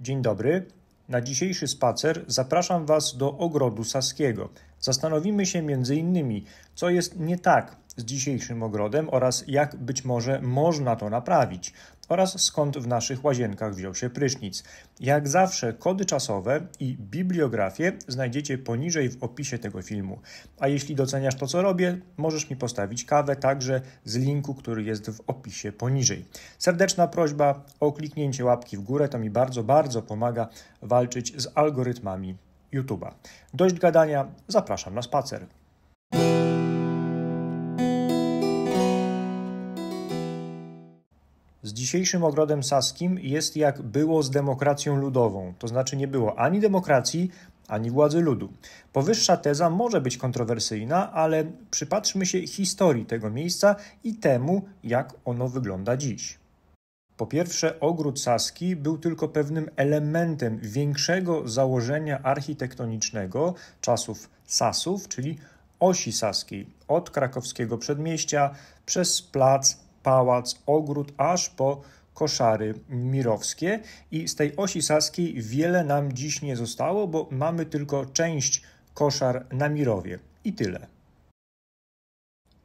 Dzień dobry. Na dzisiejszy spacer zapraszam Was do ogrodu Saskiego. Zastanowimy się m.in., co jest nie tak z dzisiejszym ogrodem oraz jak być może można to naprawić oraz skąd w naszych łazienkach wziął się prysznic. Jak zawsze kody czasowe i bibliografię znajdziecie poniżej w opisie tego filmu. A jeśli doceniasz to, co robię, możesz mi postawić kawę także z linku, który jest w opisie poniżej. Serdeczna prośba o kliknięcie łapki w górę, to mi bardzo, bardzo pomaga walczyć z algorytmami YouTube'a. Dość gadania, zapraszam na spacer. z dzisiejszym ogrodem saskim jest jak było z demokracją ludową, to znaczy nie było ani demokracji, ani władzy ludu. Powyższa teza może być kontrowersyjna, ale przypatrzmy się historii tego miejsca i temu, jak ono wygląda dziś. Po pierwsze, ogród Saski był tylko pewnym elementem większego założenia architektonicznego czasów Sasów, czyli osi saskiej, od krakowskiego przedmieścia przez plac pałac, ogród, aż po koszary mirowskie. I z tej osi saskiej wiele nam dziś nie zostało, bo mamy tylko część koszar na mirowie. I tyle.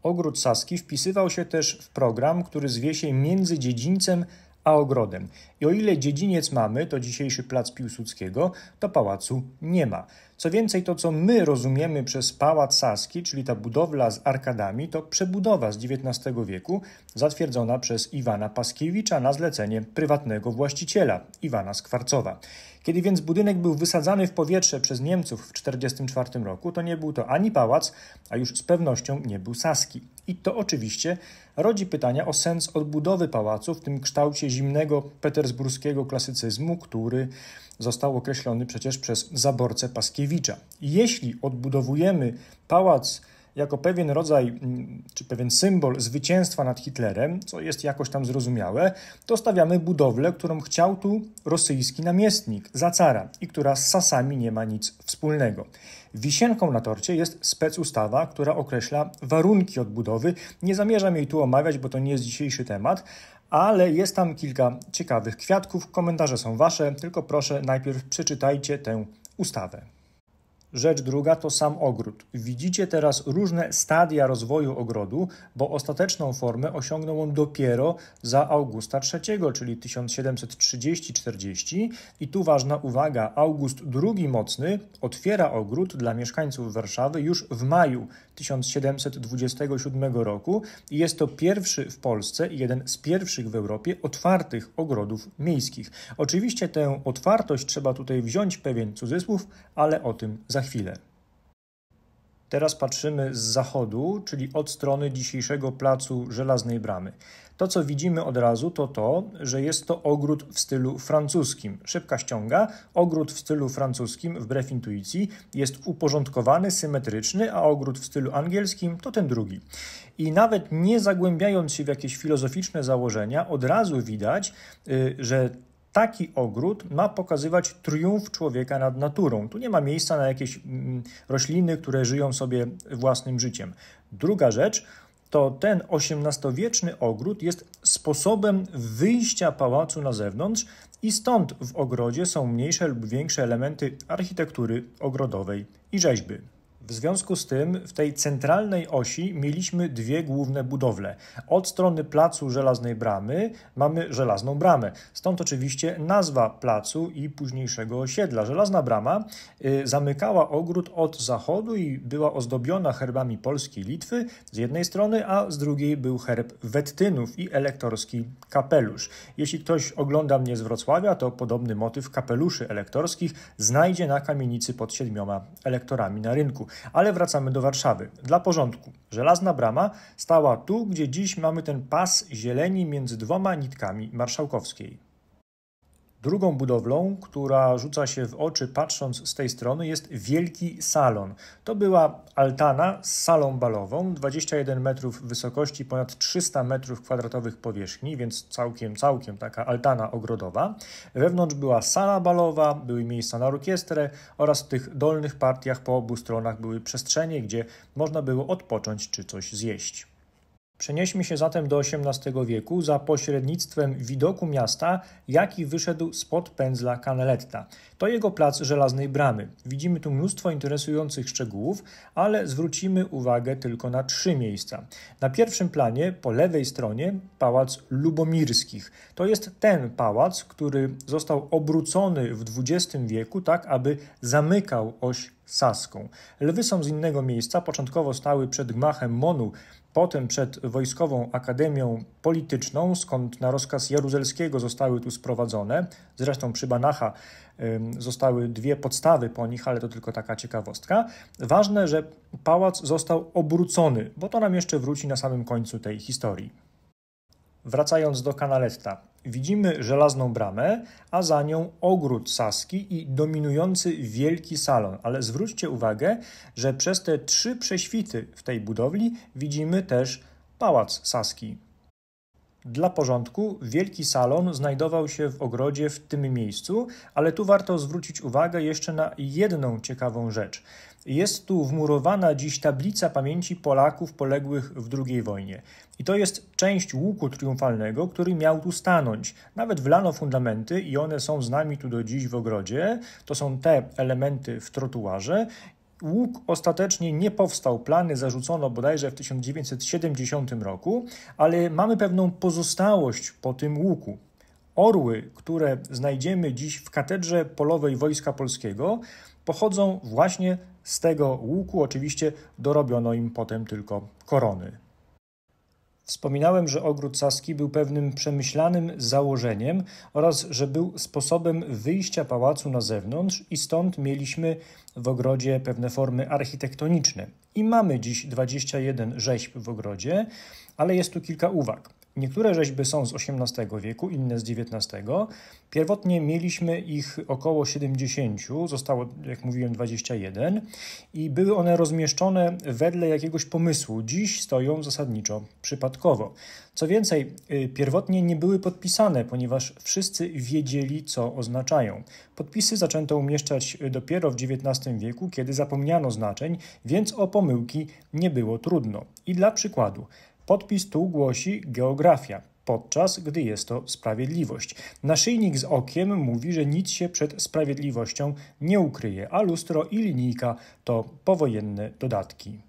Ogród Saski wpisywał się też w program, który zwie się między dziedzińcem a ogrodem. I o ile dziedziniec mamy, to dzisiejszy plac Piłsudskiego, to pałacu nie ma. Co więcej, to co my rozumiemy przez pałac Saski, czyli ta budowla z arkadami, to przebudowa z XIX wieku, zatwierdzona przez Iwana Paskiewicza na zlecenie prywatnego właściciela, Iwana Skwarcowa. Kiedy więc budynek był wysadzany w powietrze przez Niemców w 1944 roku, to nie był to ani pałac, a już z pewnością nie był Saski. I to oczywiście rodzi pytania o sens odbudowy pałacu w tym kształcie zimnego petersburskiego klasycyzmu, który został określony przecież przez zaborcę Paskiewicza. Jeśli odbudowujemy pałac jako pewien rodzaj mm, czy pewien symbol zwycięstwa nad Hitlerem, co jest jakoś tam zrozumiałe, to stawiamy budowlę, którą chciał tu rosyjski namiestnik, zacara, i która z Sasami nie ma nic wspólnego. Wisienką na torcie jest specustawa, która określa warunki odbudowy. Nie zamierzam jej tu omawiać, bo to nie jest dzisiejszy temat, ale jest tam kilka ciekawych kwiatków. Komentarze są wasze, tylko proszę najpierw przeczytajcie tę ustawę. Rzecz druga to sam ogród. Widzicie teraz różne stadia rozwoju ogrodu, bo ostateczną formę osiągnął on dopiero za Augusta III, czyli 1730-40. I tu ważna uwaga: August II Mocny otwiera ogród dla mieszkańców Warszawy już w maju 1727 roku i jest to pierwszy w Polsce i jeden z pierwszych w Europie otwartych ogrodów miejskich. Oczywiście tę otwartość trzeba tutaj wziąć pewien cudzysłów, ale o tym za za chwilę. Teraz patrzymy z zachodu, czyli od strony dzisiejszego placu Żelaznej Bramy. To, co widzimy od razu, to to, że jest to ogród w stylu francuskim. Szybka ściąga, ogród w stylu francuskim, wbrew intuicji, jest uporządkowany, symetryczny, a ogród w stylu angielskim to ten drugi. I nawet nie zagłębiając się w jakieś filozoficzne założenia, od razu widać, y, że Taki ogród ma pokazywać triumf człowieka nad naturą. Tu nie ma miejsca na jakieś mm, rośliny, które żyją sobie własnym życiem. Druga rzecz to ten XVIII-wieczny ogród jest sposobem wyjścia pałacu na zewnątrz i stąd w ogrodzie są mniejsze lub większe elementy architektury ogrodowej i rzeźby. W związku z tym w tej centralnej osi mieliśmy dwie główne budowle. Od strony placu Żelaznej Bramy mamy Żelazną Bramę. Stąd oczywiście nazwa placu i późniejszego osiedla. Żelazna Brama y, zamykała ogród od zachodu i była ozdobiona herbami Polski i Litwy z jednej strony, a z drugiej był herb Wettynów i elektorski kapelusz. Jeśli ktoś ogląda mnie z Wrocławia, to podobny motyw kapeluszy elektorskich znajdzie na kamienicy pod siedmioma elektorami na rynku. Ale wracamy do Warszawy. Dla porządku, żelazna brama stała tu, gdzie dziś mamy ten pas zieleni między dwoma nitkami marszałkowskiej. Drugą budowlą, która rzuca się w oczy patrząc z tej strony, jest wielki salon. To była altana z salą balową, 21 metrów wysokości, ponad 300 metrów kwadratowych powierzchni, więc całkiem, całkiem taka altana ogrodowa. Wewnątrz była sala balowa, były miejsca na orkiestrę oraz w tych dolnych partiach po obu stronach były przestrzenie, gdzie można było odpocząć czy coś zjeść. Przenieśmy się zatem do XVIII wieku za pośrednictwem widoku miasta, jaki wyszedł spod pędzla Canaletta. To jego plac Żelaznej Bramy. Widzimy tu mnóstwo interesujących szczegółów, ale zwrócimy uwagę tylko na trzy miejsca. Na pierwszym planie, po lewej stronie, pałac Lubomirskich. To jest ten pałac, który został obrócony w XX wieku, tak aby zamykał oś Saską. Lwy są z innego miejsca, początkowo stały przed gmachem Monu, potem przed Wojskową Akademią Polityczną, skąd na rozkaz Jaruzelskiego zostały tu sprowadzone. Zresztą przy Banacha zostały dwie podstawy po nich, ale to tylko taka ciekawostka. Ważne, że pałac został obrócony, bo to nam jeszcze wróci na samym końcu tej historii. Wracając do Kanaletta, widzimy żelazną bramę, a za nią ogród saski i dominujący wielki salon. Ale zwróćcie uwagę, że przez te trzy prześwity w tej budowli widzimy też pałac saski. Dla porządku, wielki salon znajdował się w ogrodzie w tym miejscu, ale tu warto zwrócić uwagę jeszcze na jedną ciekawą rzecz. Jest tu wmurowana dziś tablica pamięci Polaków poległych w II wojnie. I to jest część łuku triumfalnego, który miał tu stanąć. Nawet wlano fundamenty i one są z nami tu do dziś w ogrodzie. To są te elementy w trotuarze Łuk ostatecznie nie powstał, plany zarzucono bodajże w 1970 roku, ale mamy pewną pozostałość po tym łuku. Orły, które znajdziemy dziś w katedrze polowej Wojska Polskiego, pochodzą właśnie z tego łuku. Oczywiście dorobiono im potem tylko korony. Wspominałem, że ogród Saski był pewnym przemyślanym założeniem oraz że był sposobem wyjścia pałacu na zewnątrz i stąd mieliśmy w ogrodzie pewne formy architektoniczne. I mamy dziś 21 rzeźb w ogrodzie, ale jest tu kilka uwag. Niektóre rzeźby są z XVIII wieku, inne z XIX. Pierwotnie mieliśmy ich około 70, zostało, jak mówiłem, 21 i były one rozmieszczone wedle jakiegoś pomysłu. Dziś stoją zasadniczo przypadkowo. Co więcej, y, pierwotnie nie były podpisane, ponieważ wszyscy wiedzieli, co oznaczają. Podpisy zaczęto umieszczać dopiero w XIX wieku, kiedy zapomniano znaczeń, więc o pomyłki nie było trudno. I dla przykładu, Podpis tu głosi geografia, podczas gdy jest to sprawiedliwość. Naszyjnik z okiem mówi, że nic się przed sprawiedliwością nie ukryje, a lustro i linijka to powojenne dodatki.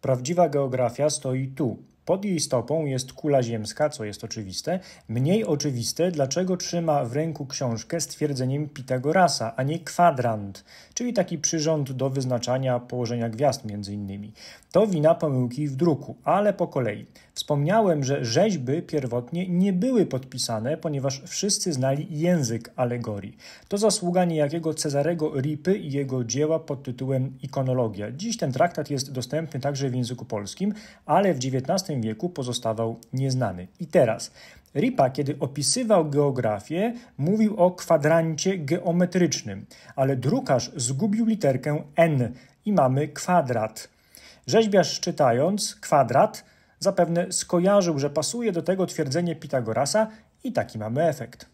Prawdziwa geografia stoi tu, pod jej stopą jest kula ziemska, co jest oczywiste. Mniej oczywiste, dlaczego trzyma w ręku książkę z twierdzeniem Pitagorasa, a nie kwadrant, czyli taki przyrząd do wyznaczania położenia gwiazd między innymi. To wina pomyłki w druku, ale po kolei. Wspomniałem, że rzeźby pierwotnie nie były podpisane, ponieważ wszyscy znali język alegorii. To zasługa niejakiego Cezarego Ripy i jego dzieła pod tytułem Ikonologia. Dziś ten traktat jest dostępny także w języku polskim, ale w XIX wieku pozostawał nieznany. I teraz Ripa, kiedy opisywał geografię, mówił o kwadrancie geometrycznym, ale drukarz zgubił literkę N i mamy kwadrat. Rzeźbiarz czytając kwadrat, zapewne skojarzył, że pasuje do tego twierdzenie Pitagorasa i taki mamy efekt.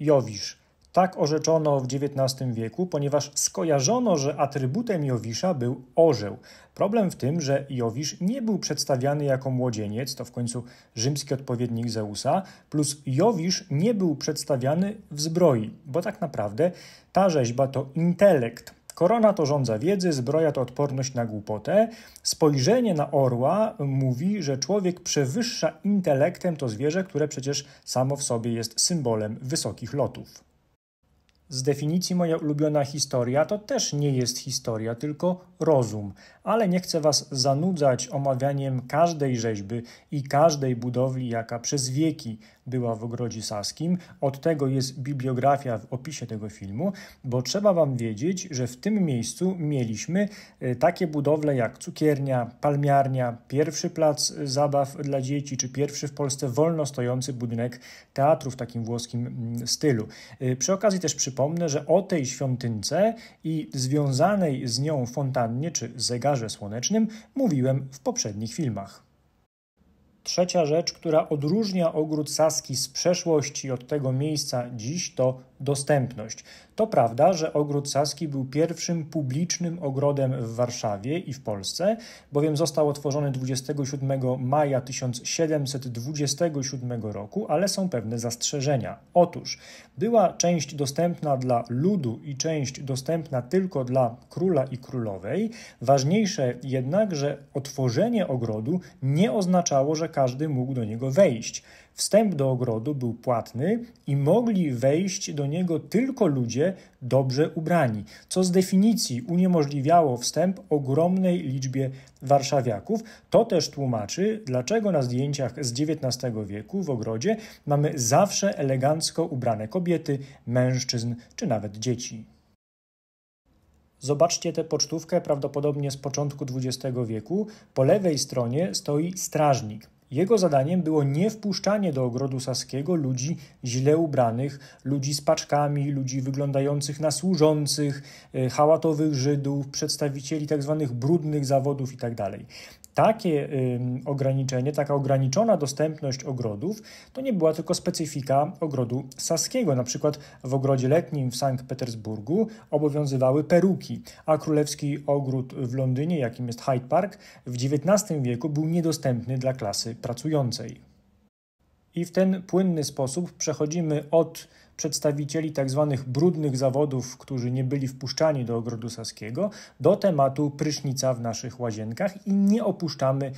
Jowisz. Tak orzeczono w XIX wieku, ponieważ skojarzono, że atrybutem Jowisza był orzeł. Problem w tym, że Jowisz nie był przedstawiany jako młodzieniec, to w końcu rzymski odpowiednik Zeusa, plus Jowisz nie był przedstawiany w zbroi, bo tak naprawdę ta rzeźba to intelekt. Korona to rządza wiedzy, zbroja to odporność na głupotę. Spojrzenie na orła mówi, że człowiek przewyższa intelektem to zwierzę, które przecież samo w sobie jest symbolem wysokich lotów. Z definicji moja ulubiona historia to też nie jest historia, tylko rozum, ale nie chcę Was zanudzać omawianiem każdej rzeźby i każdej budowli, jaka przez wieki była w Ogrodzie Saskim. Od tego jest bibliografia w opisie tego filmu, bo trzeba Wam wiedzieć, że w tym miejscu mieliśmy e, takie budowle jak cukiernia, palmiarnia, pierwszy plac e, zabaw dla dzieci, czy pierwszy w Polsce wolno stojący budynek teatru w takim włoskim mm, stylu. E, przy okazji też przypomnę, że o tej świątynce i związanej z nią fontannie czy zegarze słonecznym mówiłem w poprzednich filmach. Trzecia rzecz, która odróżnia ogród Saski z przeszłości od tego miejsca dziś, to Dostępność. To prawda, że ogród Saski był pierwszym publicznym ogrodem w Warszawie i w Polsce, bowiem został otworzony 27 maja 1727 roku, ale są pewne zastrzeżenia. Otóż była część dostępna dla ludu i część dostępna tylko dla króla i królowej. Ważniejsze jednak, że otworzenie ogrodu nie oznaczało, że każdy mógł do niego wejść. Wstęp do ogrodu był płatny i mogli wejść do niego tylko ludzie dobrze ubrani, co z definicji uniemożliwiało wstęp ogromnej liczbie warszawiaków. To też tłumaczy, dlaczego na zdjęciach z XIX wieku w ogrodzie mamy zawsze elegancko ubrane kobiety, mężczyzn czy nawet dzieci. Zobaczcie tę pocztówkę prawdopodobnie z początku XX wieku. Po lewej stronie stoi strażnik. Jego zadaniem było nie wpuszczanie do ogrodu saskiego ludzi źle ubranych, ludzi z paczkami, ludzi wyglądających na służących, e, hałatowych Żydów, przedstawicieli tzw. Tak brudnych zawodów itd. Tak takie ograniczenie, taka ograniczona dostępność ogrodów to nie była tylko specyfika ogrodu saskiego. Na przykład w ogrodzie letnim w Sankt Petersburgu obowiązywały peruki, a królewski ogród w Londynie, jakim jest Hyde Park, w XIX wieku był niedostępny dla klasy pracującej. I w ten płynny sposób przechodzimy od przedstawicieli tzw. Tak brudnych zawodów, którzy nie byli wpuszczani do ogrodu saskiego, do tematu prysznica w naszych łazienkach i nie opuszczamy y,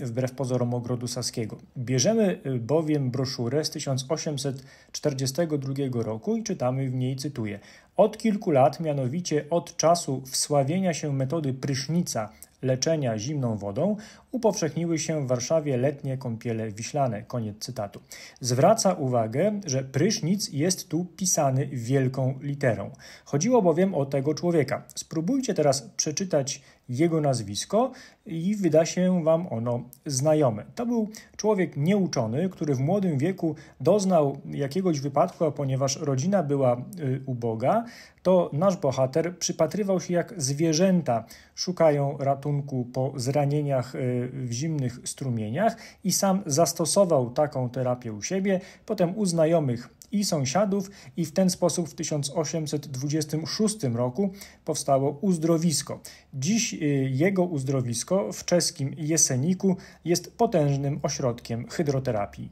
wbrew pozorom ogrodu saskiego. Bierzemy y, bowiem broszurę z 1842 roku i czytamy w niej, cytuję, od kilku lat, mianowicie od czasu wsławienia się metody prysznica leczenia zimną wodą upowszechniły się w Warszawie letnie kąpiele wiślane. Koniec cytatu. Zwraca uwagę, że prysznic jest tu pisany wielką literą. Chodziło bowiem o tego człowieka. Spróbujcie teraz przeczytać jego nazwisko i wyda się Wam ono znajome. To był człowiek nieuczony, który w młodym wieku doznał jakiegoś wypadku, a ponieważ rodzina była y, uboga, to nasz bohater przypatrywał się jak zwierzęta szukają ratunku po zranieniach y, w zimnych strumieniach i sam zastosował taką terapię u siebie, potem u znajomych i sąsiadów i w ten sposób w 1826 roku powstało uzdrowisko. Dziś y, jego uzdrowisko w czeskim Jeseniku jest potężnym ośrodkiem hydroterapii.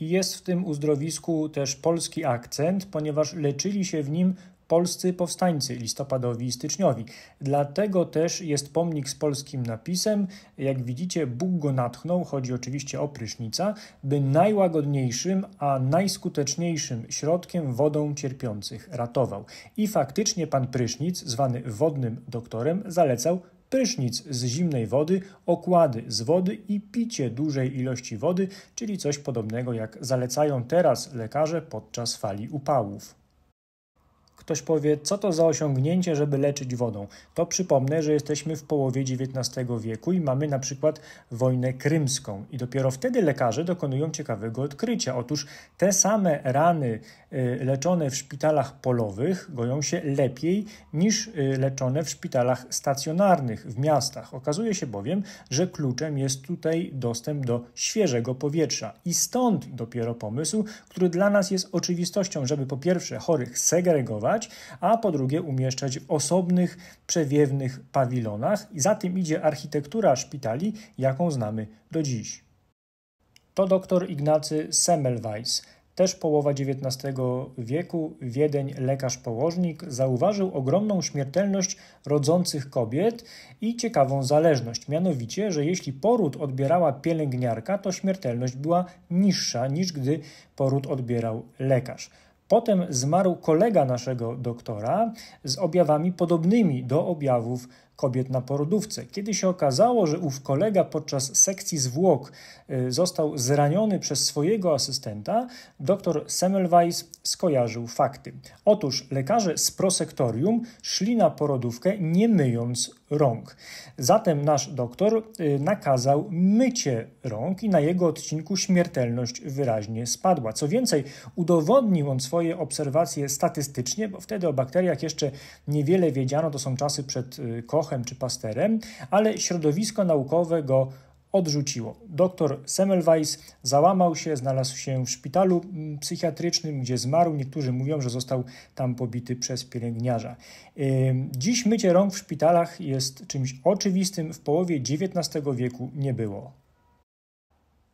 Jest w tym uzdrowisku też polski akcent, ponieważ leczyli się w nim polscy powstańcy listopadowi i styczniowi. Dlatego też jest pomnik z polskim napisem. Jak widzicie, Bóg go natchnął, chodzi oczywiście o prysznica, by najłagodniejszym, a najskuteczniejszym środkiem wodą cierpiących ratował. I faktycznie pan prysznic, zwany wodnym doktorem, zalecał prysznic z zimnej wody, okłady z wody i picie dużej ilości wody, czyli coś podobnego jak zalecają teraz lekarze podczas fali upałów. Ktoś powie, co to za osiągnięcie, żeby leczyć wodą? To przypomnę, że jesteśmy w połowie XIX wieku i mamy na przykład wojnę krymską. I dopiero wtedy lekarze dokonują ciekawego odkrycia. Otóż te same rany y, leczone w szpitalach polowych goją się lepiej niż y, leczone w szpitalach stacjonarnych w miastach. Okazuje się bowiem, że kluczem jest tutaj dostęp do świeżego powietrza. I stąd dopiero pomysł, który dla nas jest oczywistością, żeby po pierwsze chorych segregować, a po drugie umieszczać w osobnych, przewiewnych pawilonach. I za tym idzie architektura szpitali, jaką znamy do dziś. To dr Ignacy Semmelweis, też połowa XIX wieku, Wiedeń lekarz-położnik, zauważył ogromną śmiertelność rodzących kobiet i ciekawą zależność, mianowicie, że jeśli poród odbierała pielęgniarka, to śmiertelność była niższa niż gdy poród odbierał lekarz. Potem zmarł kolega naszego doktora z objawami podobnymi do objawów kobiet na porodówce. Kiedy się okazało, że ów kolega podczas sekcji zwłok y, został zraniony przez swojego asystenta, dr Semmelweis skojarzył fakty. Otóż lekarze z prosektorium szli na porodówkę nie myjąc rąk. Zatem nasz doktor y, nakazał mycie rąk i na jego odcinku śmiertelność wyraźnie spadła. Co więcej, udowodnił on swoje obserwacje statystycznie, bo wtedy o bakteriach jeszcze niewiele wiedziano, to są czasy przed y, Koch Kochem czy Pasterem, ale środowisko naukowe go odrzuciło. Doktor Semmelweis załamał się, znalazł się w szpitalu mm, psychiatrycznym, gdzie zmarł. Niektórzy mówią, że został tam pobity przez pielęgniarza. Dziś mycie rąk w szpitalach jest czymś oczywistym. W połowie XIX wieku nie było.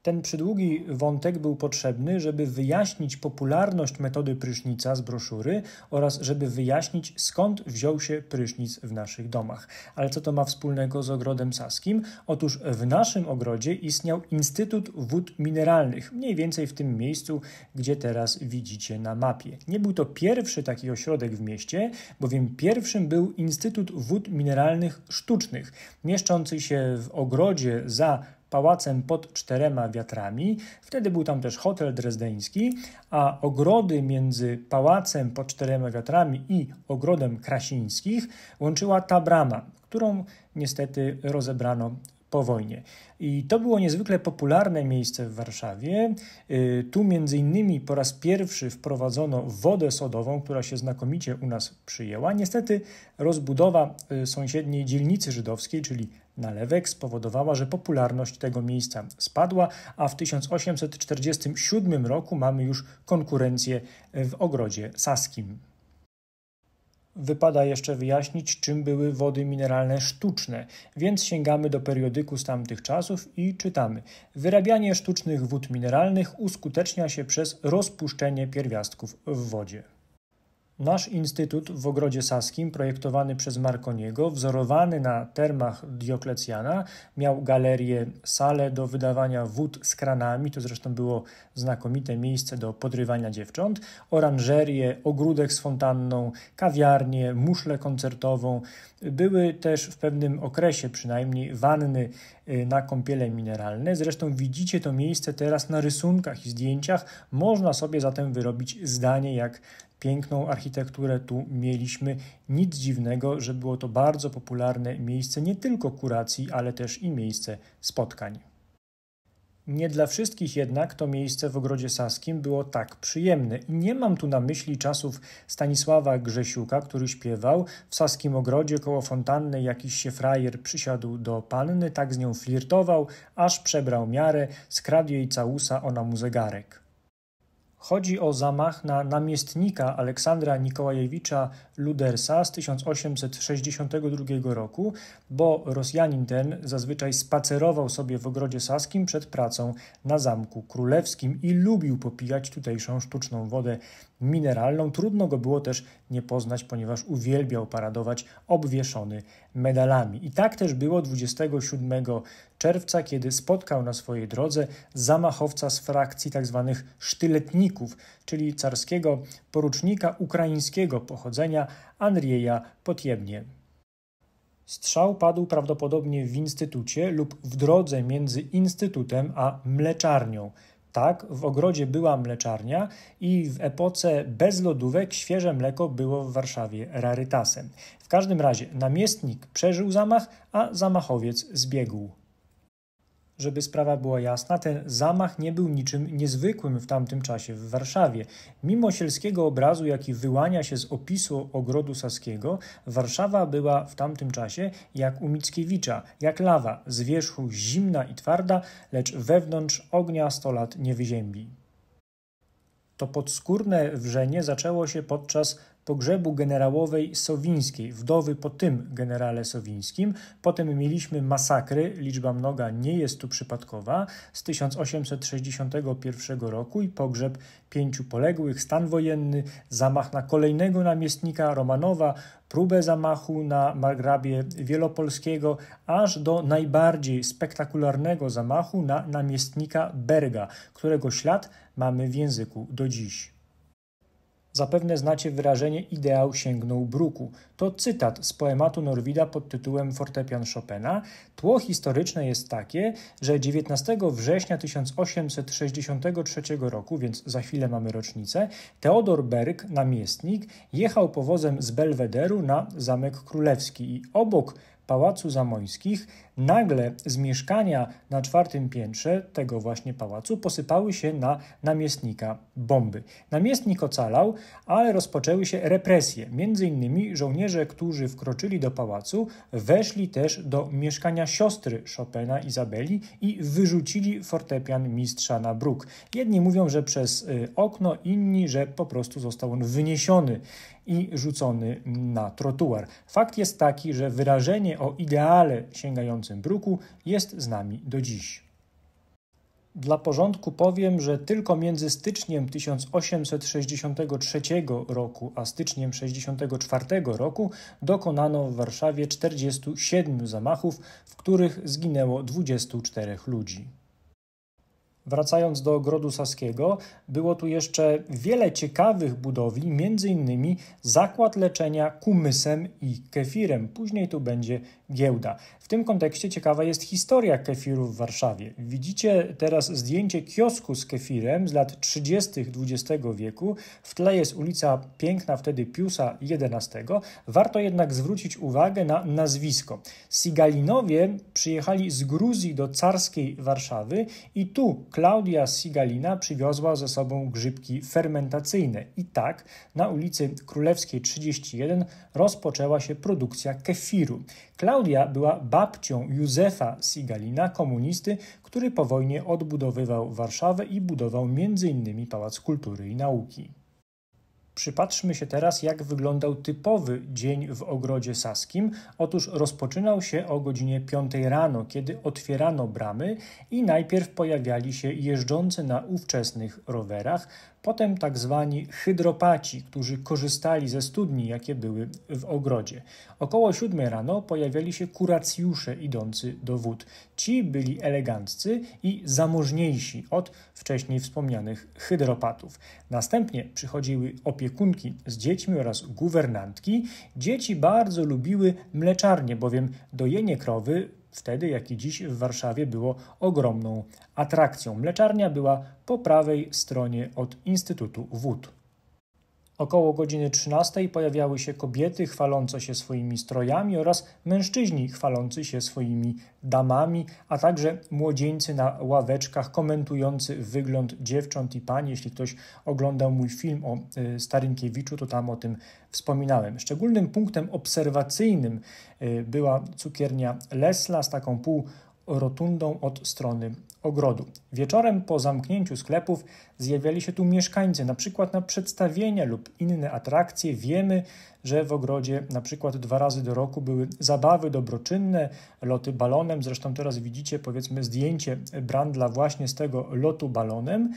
Ten przydługi wątek był potrzebny, żeby wyjaśnić popularność metody prysznica z broszury oraz żeby wyjaśnić skąd wziął się prysznic w naszych domach. Ale co to ma wspólnego z ogrodem saskim? Otóż w naszym ogrodzie istniał Instytut Wód Mineralnych, mniej więcej w tym miejscu, gdzie teraz widzicie na mapie. Nie był to pierwszy taki ośrodek w mieście, bowiem pierwszym był Instytut Wód Mineralnych Sztucznych, mieszczący się w ogrodzie za pałacem pod czterema wiatrami. Wtedy był tam też hotel drezdeński, a ogrody między pałacem pod czterema wiatrami i ogrodem Krasińskich łączyła ta brama, którą niestety rozebrano po wojnie. I to było niezwykle popularne miejsce w Warszawie. Y, tu między innymi po raz pierwszy wprowadzono wodę sodową, która się znakomicie u nas przyjęła. Niestety rozbudowa y, sąsiedniej dzielnicy żydowskiej, czyli nalewek spowodowała, że popularność tego miejsca spadła, a w 1847 roku mamy już konkurencję w ogrodzie saskim. Wypada jeszcze wyjaśnić, czym były wody mineralne sztuczne, więc sięgamy do periodyku z tamtych czasów i czytamy. Wyrabianie sztucznych wód mineralnych uskutecznia się przez rozpuszczenie pierwiastków w wodzie. Nasz Instytut w Ogrodzie Saskim, projektowany przez Marconiego, wzorowany na termach Dioklecjana, miał galerię, salę do wydawania wód z kranami, to zresztą było znakomite miejsce do podrywania dziewcząt, oranżerię, ogródek z fontanną, kawiarnię, muszlę koncertową. Były też w pewnym okresie przynajmniej wanny y, na kąpiele mineralne. Zresztą widzicie to miejsce teraz na rysunkach i zdjęciach. Można sobie zatem wyrobić zdanie, jak Piękną architekturę tu mieliśmy. Nic dziwnego, że było to bardzo popularne miejsce nie tylko kuracji, ale też i miejsce spotkań. Nie dla wszystkich jednak to miejsce w Ogrodzie Saskim było tak przyjemne i nie mam tu na myśli czasów Stanisława Grzesiuka, który śpiewał w Saskim Ogrodzie koło fontanny jakiś się frajer przysiadł do panny, tak z nią flirtował, aż przebrał miarę, skradł jej całusa, ona mu zegarek. Chodzi o zamach na namiestnika Aleksandra Nikołajewicza Ludersa z 1862 roku, bo Rosjanin ten zazwyczaj spacerował sobie w ogrodzie saskim przed pracą na Zamku Królewskim i lubił popijać tutejszą sztuczną wodę mineralną. Trudno go było też nie poznać, ponieważ uwielbiał paradować obwieszony medalami. I tak też było 27 czerwca, kiedy spotkał na swojej drodze zamachowca z frakcji tzw. Tak sztyletników, czyli carskiego porucznika ukraińskiego pochodzenia Andrieja Potiebnie. Strzał padł prawdopodobnie w instytucie lub w drodze między instytutem a mleczarnią. Tak, w ogrodzie była mleczarnia i w epoce bez lodówek świeże mleko było w Warszawie rarytasem. W każdym razie namiestnik przeżył zamach, a zamachowiec zbiegł. Żeby sprawa była jasna, ten zamach nie był niczym niezwykłym w tamtym czasie w Warszawie. Mimo sielskiego obrazu, jaki wyłania się z opisu ogrodu saskiego, Warszawa była w tamtym czasie jak u Mickiewicza, jak lawa, z wierzchu zimna i twarda, lecz wewnątrz ognia sto lat nie wyziębi. To podskórne wrzenie zaczęło się podczas pogrzebu generałowej Sowińskiej, wdowy po tym generale Sowińskim. Potem mieliśmy masakry, liczba mnoga nie jest tu przypadkowa, z 1861 roku i pogrzeb pięciu poległych, stan wojenny, zamach na kolejnego namiestnika Romanowa, próbę zamachu na margrabie Wielopolskiego, aż do najbardziej spektakularnego zamachu na namiestnika Berga, którego ślad mamy w języku do dziś. Zapewne znacie wyrażenie ideał sięgnął bruku. To cytat z poematu Norwida pod tytułem Fortepian Chopina. Tło historyczne jest takie, że 19 września 1863 roku, więc za chwilę mamy rocznicę, Teodor Berg, namiestnik, jechał powozem z Belwederu na Zamek Królewski i obok Pałacu Zamońskich Nagle z mieszkania na czwartym piętrze tego właśnie pałacu posypały się na namiestnika bomby. Namiestnik ocalał, ale rozpoczęły się represje. Między innymi żołnierze, którzy wkroczyli do pałacu, weszli też do mieszkania siostry Chopina Izabeli i wyrzucili fortepian mistrza na bruk. Jedni mówią, że przez y, okno, inni, że po prostu został on wyniesiony i rzucony na trotuar. Fakt jest taki, że wyrażenie o ideale sięgającym Bruku jest z nami do dziś. Dla porządku powiem, że tylko między styczniem 1863 roku a styczniem 1964 roku dokonano w Warszawie 47 zamachów, w których zginęło 24 ludzi. Wracając do ogrodu Saskiego, było tu jeszcze wiele ciekawych budowli, m.in. zakład leczenia kumysem i kefirem. Później tu będzie giełda. W tym kontekście ciekawa jest historia kefiru w Warszawie. Widzicie teraz zdjęcie kiosku z kefirem z lat 30. XX wieku. W tle jest ulica Piękna, wtedy Piusa XI. Warto jednak zwrócić uwagę na nazwisko. Sigalinowie przyjechali z Gruzji do carskiej Warszawy i tu Klaudia Sigalina przywiozła ze sobą grzybki fermentacyjne i tak na ulicy Królewskiej 31 rozpoczęła się produkcja kefiru. Klaudia była babcią Józefa Sigalina, komunisty, który po wojnie odbudowywał Warszawę i budował m.in. Pałac Kultury i Nauki. Przypatrzmy się teraz, jak wyglądał typowy dzień w ogrodzie saskim. Otóż rozpoczynał się o godzinie 5 rano, kiedy otwierano bramy i najpierw pojawiali się jeżdżący na ówczesnych rowerach, Potem tak zwani hydropaci, którzy korzystali ze studni, jakie były w ogrodzie. Około siódmej rano pojawiali się kuracjusze idący do wód. Ci byli eleganccy i zamożniejsi od wcześniej wspomnianych hydropatów. Następnie przychodziły opiekunki z dziećmi oraz guwernantki. Dzieci bardzo lubiły mleczarnie, bowiem dojenie krowy wtedy, jak i dziś w Warszawie było ogromną atrakcją. Mleczarnia była po prawej stronie od Instytutu Wód. Około godziny 13 pojawiały się kobiety chwalące się swoimi strojami oraz mężczyźni chwalący się swoimi damami, a także młodzieńcy na ławeczkach komentujący wygląd dziewcząt i pań. Jeśli ktoś oglądał mój film o y, Starynkiewiczu, to tam o tym wspominałem. Szczególnym punktem obserwacyjnym y, była cukiernia Lesla z taką pół rotundą od strony ogrodu. Wieczorem po zamknięciu sklepów zjawiali się tu mieszkańcy, na przykład na przedstawienia lub inne atrakcje. Wiemy, że w ogrodzie na przykład dwa razy do roku były zabawy dobroczynne, loty balonem. Zresztą teraz widzicie powiedzmy zdjęcie Brandla właśnie z tego lotu balonem,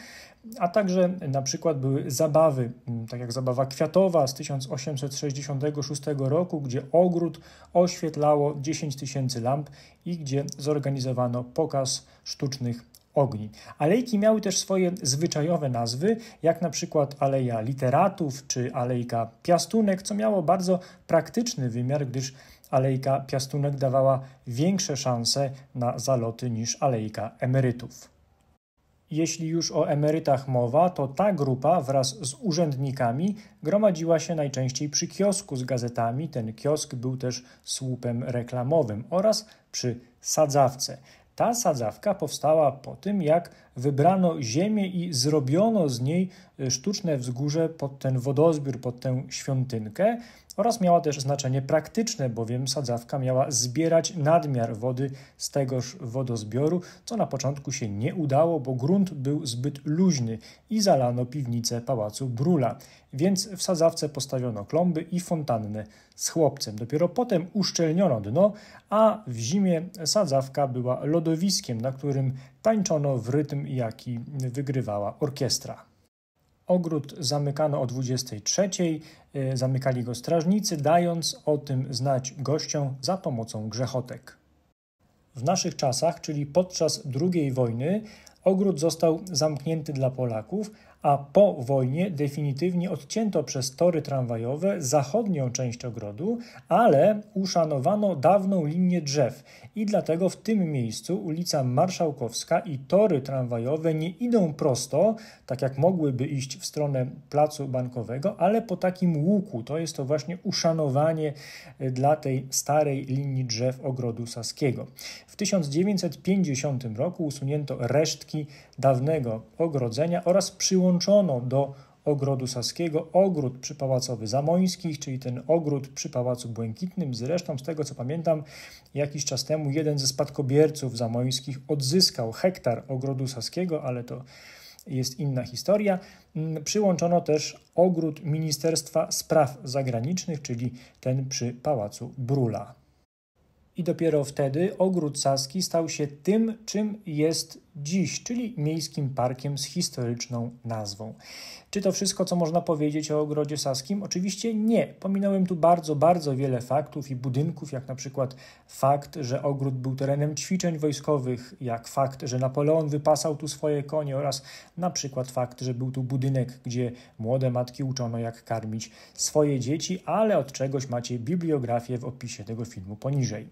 a także na przykład były zabawy, mm, tak jak zabawa kwiatowa z 1866 roku, gdzie ogród oświetlało 10 tysięcy lamp i gdzie zorganizowano pokaz sztucznych ogni. Alejki miały też swoje zwyczajowe nazwy, jak na przykład Aleja Literatów czy Alejka Piastunek, co miało bardzo praktyczny wymiar, gdyż Alejka Piastunek dawała większe szanse na zaloty niż Alejka Emerytów. Jeśli już o emerytach mowa, to ta grupa wraz z urzędnikami gromadziła się najczęściej przy kiosku z gazetami. Ten kiosk był też słupem reklamowym oraz przy sadzawce. Ta sadzawka powstała po tym, jak wybrano ziemię i zrobiono z niej e, sztuczne wzgórze pod ten wodozbiór, pod tę świątynkę oraz miała też znaczenie praktyczne, bowiem sadzawka miała zbierać nadmiar wody z tegoż wodozbioru, co na początku się nie udało, bo grunt był zbyt luźny i zalano piwnicę pałacu Brula. Więc w sadzawce postawiono klomby i fontannę z chłopcem. Dopiero potem uszczelniono dno, a w zimie sadzawka była lodowiskiem, na którym tańczono w rytm jaki wygrywała orkiestra. Ogród zamykano o 23, y, zamykali go strażnicy, dając o tym znać gościom za pomocą grzechotek. W naszych czasach, czyli podczas II wojny, ogród został zamknięty dla Polaków, a po wojnie definitywnie odcięto przez tory tramwajowe zachodnią część ogrodu, ale uszanowano dawną linię drzew i dlatego w tym miejscu ulica Marszałkowska i tory tramwajowe nie idą prosto, tak jak mogłyby iść w stronę placu bankowego, ale po takim łuku. To jest to właśnie uszanowanie y, dla tej starej linii drzew ogrodu saskiego. W 1950 roku usunięto resztki dawnego ogrodzenia oraz przyłączono do ogrodu saskiego ogród przypałacowy Zamońskich, czyli ten ogród przy Pałacu Błękitnym. Zresztą z tego co pamiętam, jakiś czas temu jeden ze spadkobierców Zamońskich odzyskał hektar ogrodu saskiego, ale to jest inna historia. Przyłączono też ogród Ministerstwa Spraw Zagranicznych, czyli ten przy Pałacu Brula. I dopiero wtedy ogród saski stał się tym, czym jest dziś, czyli miejskim parkiem z historyczną nazwą. Czy to wszystko, co można powiedzieć o ogrodzie saskim? Oczywiście nie. Pominąłem tu bardzo, bardzo wiele faktów i budynków, jak na przykład fakt, że ogród był terenem ćwiczeń wojskowych, jak fakt, że Napoleon wypasał tu swoje konie oraz na przykład fakt, że był tu budynek, gdzie młode matki uczono, jak karmić swoje dzieci, ale od czegoś macie bibliografię w opisie tego filmu poniżej.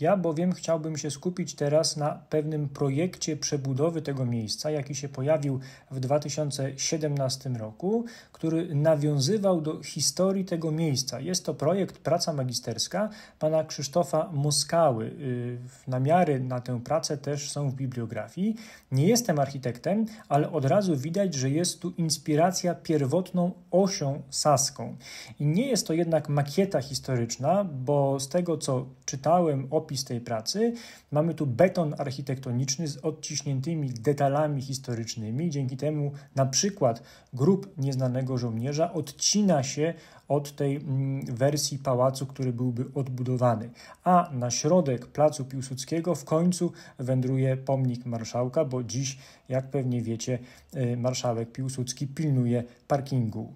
Ja bowiem chciałbym się skupić teraz na pewnym projekcie przebudowy tego miejsca, jaki się pojawił w 2017 roku, który nawiązywał do historii tego miejsca. Jest to projekt Praca Magisterska pana Krzysztofa Moskały. Y, namiary na tę pracę też są w bibliografii. Nie jestem architektem, ale od razu widać, że jest tu inspiracja pierwotną osią saską. I nie jest to jednak makieta historyczna, bo z tego co czytałem opis tej pracy. Mamy tu beton architektoniczny z odciśniętymi detalami historycznymi. Dzięki temu na przykład grób nieznanego żołnierza odcina się od tej mm, wersji pałacu, który byłby odbudowany. A na środek placu Piłsudskiego w końcu wędruje pomnik marszałka, bo dziś, jak pewnie wiecie, y, marszałek Piłsudski pilnuje parkingu.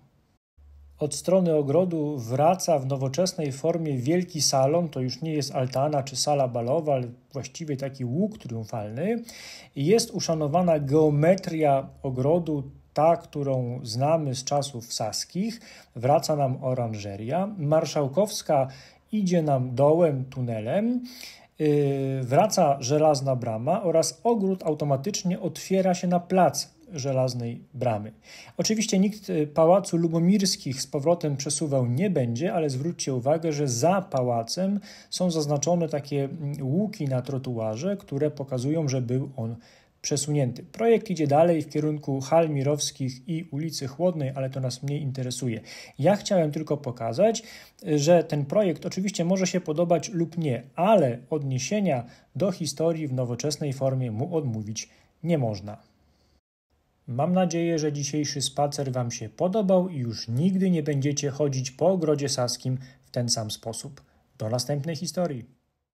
Od strony ogrodu wraca w nowoczesnej formie wielki salon, to już nie jest altana czy sala balowa, ale właściwie taki łuk triumfalny. Jest uszanowana geometria ogrodu, ta, którą znamy z czasów saskich. Wraca nam oranżeria. Marszałkowska idzie nam dołem, tunelem. Yy, wraca żelazna brama oraz ogród automatycznie otwiera się na plac żelaznej bramy. Oczywiście nikt y, pałacu Lubomirskich z powrotem przesuwał nie będzie, ale zwróćcie uwagę, że za pałacem są zaznaczone takie mm, łuki na trotuarze, które pokazują, że był on przesunięty. Projekt idzie dalej w kierunku hal mirowskich i ulicy Chłodnej, ale to nas mniej interesuje. Ja chciałem tylko pokazać, y, że ten projekt oczywiście może się podobać lub nie, ale odniesienia do historii w nowoczesnej formie mu odmówić nie można. Mam nadzieję, że dzisiejszy spacer Wam się podobał i już nigdy nie będziecie chodzić po ogrodzie saskim w ten sam sposób. Do następnej historii.